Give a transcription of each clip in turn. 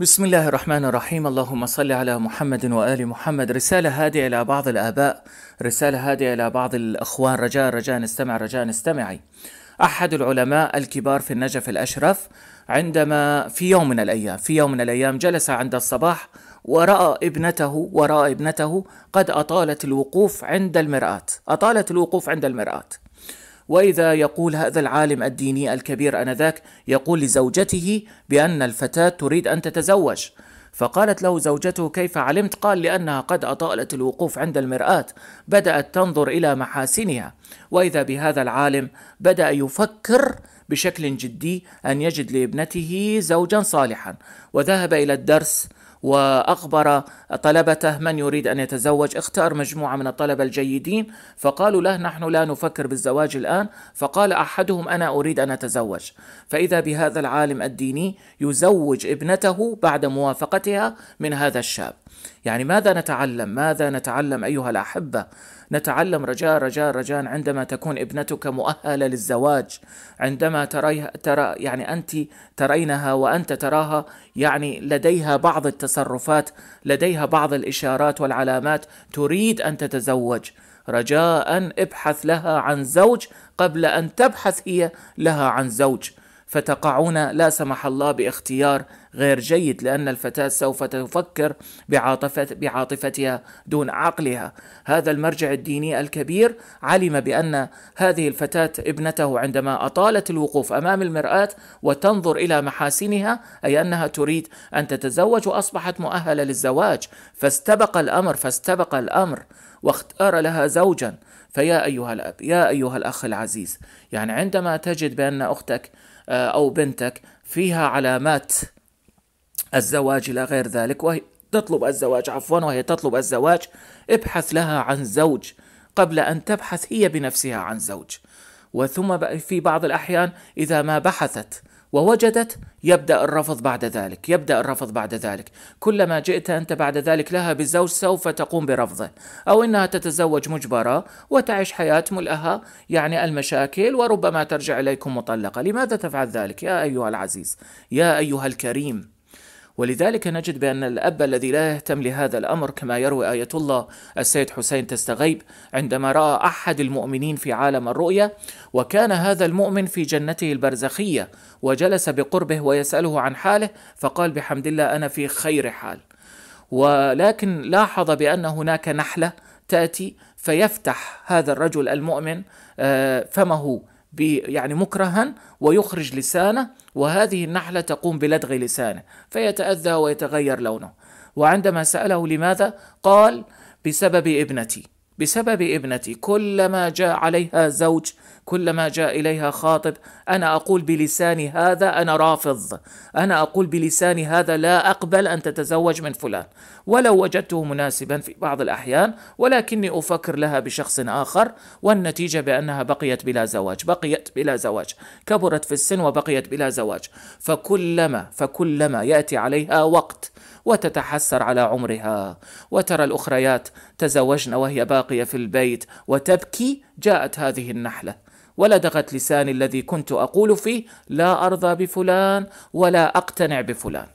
بسم الله الرحمن الرحيم اللهم صل على محمد وآل محمد رسالة هادئة إلى بعض الآباء رسالة هادئة إلى بعض الأخوان رجاء رجاء نستمع رجاء نستمعي أحد العلماء الكبار في النجف الأشرف عندما في يوم من الأيام في يوم من الأيام جلس عند الصباح ورأى ابنته ورأى ابنته قد أطالت الوقوف عند المرآة أطالت الوقوف عند المرآة وإذا يقول هذا العالم الديني الكبير أنذاك يقول لزوجته بأن الفتاة تريد أن تتزوج فقالت له زوجته كيف علمت قال لانها قد اطالت الوقوف عند المراه بدات تنظر الى محاسنها واذا بهذا العالم بدا يفكر بشكل جدي ان يجد لابنته زوجا صالحا وذهب الى الدرس وأخبر طلبته من يريد أن يتزوج اختار مجموعة من الطلبة الجيدين فقالوا له نحن لا نفكر بالزواج الآن فقال أحدهم أنا أريد أن أتزوج فإذا بهذا العالم الديني يزوج ابنته بعد موافقتها من هذا الشاب يعني ماذا نتعلم ماذا نتعلم أيها الأحبة نتعلم رجاء رجاء رجاء عندما تكون ابنتك مؤهلة للزواج عندما تريها ترى يعني أنت ترينها وأنت تراها يعني لديها بعض التصرفات لديها بعض الإشارات والعلامات تريد أن تتزوج رجاء ابحث لها عن زوج قبل أن تبحث هي لها عن زوج فتقعون لا سمح الله باختيار غير جيد لأن الفتاة سوف تفكر بعاطفة بعاطفتها دون عقلها هذا المرجع الديني الكبير علم بأن هذه الفتاة ابنته عندما أطالت الوقوف أمام المرآة وتنظر إلى محاسنها أي أنها تريد أن تتزوج وأصبحت مؤهلة للزواج فاستبق الأمر فاستبق الأمر واختار لها زوجا فيا أيها الأب يا أيها الأخ العزيز يعني عندما تجد بأن أختك أو بنتك فيها علامات الزواج إلى غير ذلك وهي تطلب الزواج عفوا وهي تطلب الزواج ابحث لها عن زوج قبل أن تبحث هي بنفسها عن زوج وثم في بعض الأحيان إذا ما بحثت ووجدت يبدأ الرفض بعد ذلك يبدأ الرفض بعد ذلك كلما جئت أنت بعد ذلك لها بزوج سوف تقوم برفضه أو أنها تتزوج مجبرة وتعيش حياة ملأها يعني المشاكل وربما ترجع إليكم مطلقة لماذا تفعل ذلك يا أيها العزيز يا أيها الكريم ولذلك نجد بأن الأب الذي لا يهتم لهذا الأمر كما يروي آية الله السيد حسين تستغيب عندما رأى أحد المؤمنين في عالم الرؤيا وكان هذا المؤمن في جنته البرزخية وجلس بقربه ويسأله عن حاله فقال بحمد الله أنا في خير حال ولكن لاحظ بأن هناك نحلة تأتي فيفتح هذا الرجل المؤمن آه، فمه يعني مكرها ويخرج لسانه وهذه النحلة تقوم بلدغ لسانه فيتأذى ويتغير لونه وعندما سأله لماذا قال بسبب ابنتي بسبب ابنتي كلما جاء عليها زوج كلما جاء اليها خاطب انا اقول بلساني هذا انا رافض انا اقول بلساني هذا لا اقبل ان تتزوج من فلان ولو وجدته مناسبا في بعض الاحيان ولكني افكر لها بشخص اخر والنتيجه بانها بقيت بلا زواج بقيت بلا زواج كبرت في السن وبقيت بلا زواج فكلما فكلما ياتي عليها وقت وتتحسر على عمرها وترى الأخريات تزوجن وهي باقية في البيت وتبكي جاءت هذه النحلة ولدغت لساني الذي كنت أقول فيه لا أرضى بفلان ولا أقتنع بفلان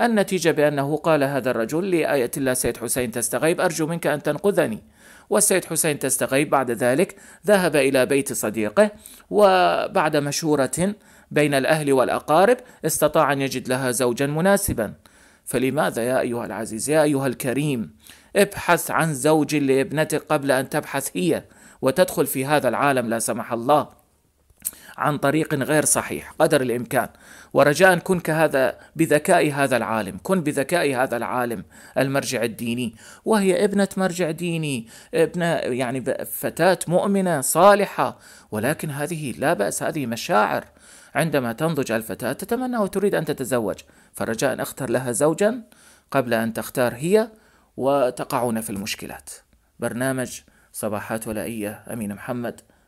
النتيجة بأنه قال هذا الرجل لآية الله سيد حسين تستغيب أرجو منك أن تنقذني والسيد حسين تستغيب بعد ذلك ذهب إلى بيت صديقه وبعد مشورة بين الأهل والأقارب استطاع أن يجد لها زوجا مناسبا فلماذا يا أيها العزيز يا أيها الكريم ابحث عن زوج لابنتك قبل أن تبحث هي وتدخل في هذا العالم لا سمح الله عن طريق غير صحيح قدر الامكان ورجاء كن كهذا بذكاء هذا العالم كن بذكاء هذا العالم المرجع الديني وهي ابنه مرجع ديني ابنه يعني فتاه مؤمنه صالحه ولكن هذه لا باس هذه مشاعر عندما تنضج الفتاه تتمنى وتريد ان تتزوج فرجاء اختر لها زوجا قبل ان تختار هي وتقعون في المشكلات برنامج صباحات ولائيه امين محمد